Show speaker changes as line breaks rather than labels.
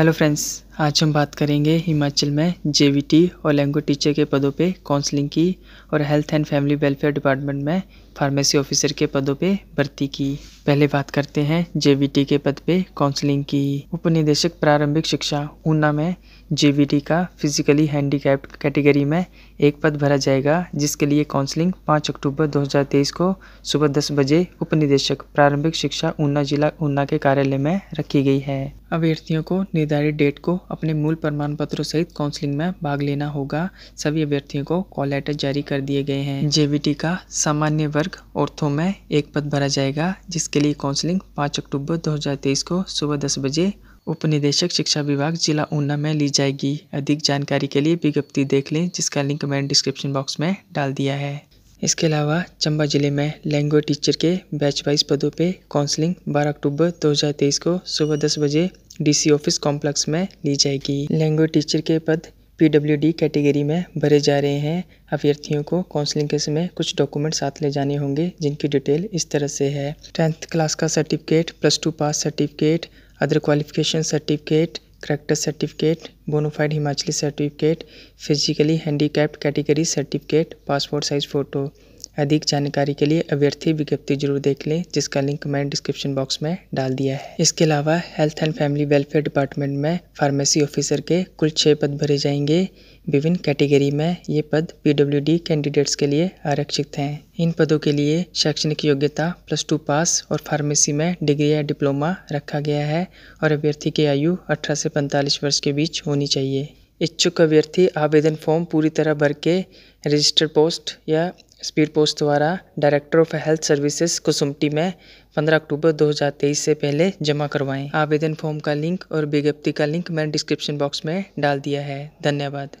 hello friends आज हम बात करेंगे हिमाचल में जेवीटी और लैंग्वेज टीचर के पदों पे काउंसलिंग की और health and family welfare department में फार्मेसी ऑफिसर के पदों पे भर्ती की पहले बात करते हैं जे के पद पे काउंसलिंग की उपनिदेशक प्रारंभिक शिक्षा ऊना में जेवीटी का फिजिकली हैंडीकैप कैटेगरी में एक पद भरा जाएगा जिसके लिए काउंसलिंग 5 अक्टूबर 2023 को सुबह 10 बजे उपनिदेशक प्रारंभिक शिक्षा ऊना जिला ऊना के कार्यालय में रखी गई है अभ्यर्थियों को निर्धारित डेट को अपने मूल प्रमाण पत्रों सहित काउंसलिंग में भाग लेना होगा सभी अभ्यर्थियों को कॉल लेटर जारी कर दिए गए हैं जेवीटी का सामान्य वर्ग और में एक पद भरा जाएगा जिसके लिए काउंसलिंग पाँच अक्टूबर 2023 को सुबह दस बजे उपनिदेशक शिक्षा विभाग जिला ऊना में ली जाएगी अधिक जानकारी के लिए विज्ञप्ति देख लें जिसका लिंक मैंने डिस्क्रिप्शन बॉक्स में डाल दिया है इसके अलावा चंबा जिले में लैंग्वेज टीचर के बैच वाइज पदों पे काउंसलिंग 12 अक्टूबर 2023 को सुबह 10 बजे डीसी ऑफिस कॉम्प्लेक्स में ली जाएगी लैंग्वेज टीचर के पद पीडब्ल्यूडी कैटेगरी में भरे जा रहे हैं अभ्यर्थियों को काउंसलिंग के समय कुछ डॉक्यूमेंट साथ ले जाने होंगे जिनकी डिटेल इस तरह से है टेंथ क्लास का certificate plus two pass certificate other qualification certificate character certificate bonafide Himachali certificate physically handicapped category certificate passport size photo अधिक जानकारी के लिए अभ्यर्थी विज्ञप्ति जरूर देख लें जिसका लिंक मैंने डिस्क्रिप्शन बॉक्स में डाल दिया है इसके अलावा health and family welfare department में फार्मेसी ऑफिसर के कुल छः पद भरे जाएंगे विभिन्न कैटेगरी में ये पद पीडब्ल्यूडी कैंडिडेट्स के लिए आरक्षित हैं इन पदों के लिए शैक्षणिक योग्यता प्लस टू पास और फार्मेसी में डिग्री या डिप्लोमा रखा गया है और अभ्यर्थी की आयु 18 से 45 वर्ष के बीच होनी चाहिए इच्छुक अभ्यर्थी आवेदन फॉर्म पूरी तरह भर के रजिस्टर पोस्ट या स्पीड पोस्ट द्वारा director of health services Kasumpti में 15 अक्टूबर 2023 से पहले जमा करवाएं आवेदन फॉर्म का लिंक और विज्ञप्ति का लिंक मैंने डिस्क्रिप्शन बॉक्स में डाल दिया है धन्यवाद